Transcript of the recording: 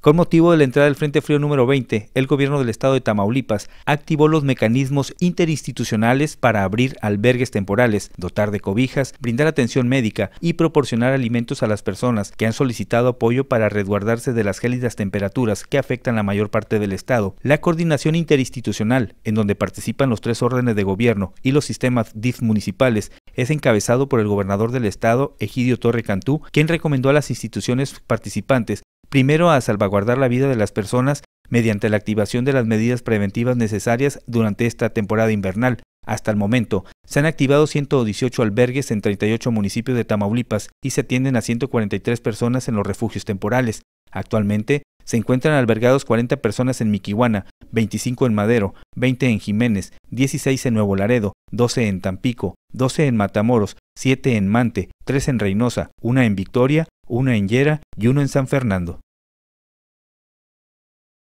Con motivo de la entrada del Frente Frío número 20, el gobierno del estado de Tamaulipas activó los mecanismos interinstitucionales para abrir albergues temporales, dotar de cobijas, brindar atención médica y proporcionar alimentos a las personas que han solicitado apoyo para resguardarse de las gélidas temperaturas que afectan la mayor parte del estado. La coordinación interinstitucional, en donde participan los tres órdenes de gobierno y los sistemas DIF municipales, es encabezado por el gobernador del estado, Egidio Torre Cantú, quien recomendó a las instituciones participantes Primero, a salvaguardar la vida de las personas mediante la activación de las medidas preventivas necesarias durante esta temporada invernal. Hasta el momento, se han activado 118 albergues en 38 municipios de Tamaulipas y se atienden a 143 personas en los refugios temporales. Actualmente, se encuentran albergados 40 personas en Miquihuana, 25 en Madero, 20 en Jiménez, 16 en Nuevo Laredo, 12 en Tampico, 12 en Matamoros, 7 en Mante, 3 en Reynosa, 1 en Victoria, 1 en Yera y 1 en San Fernando.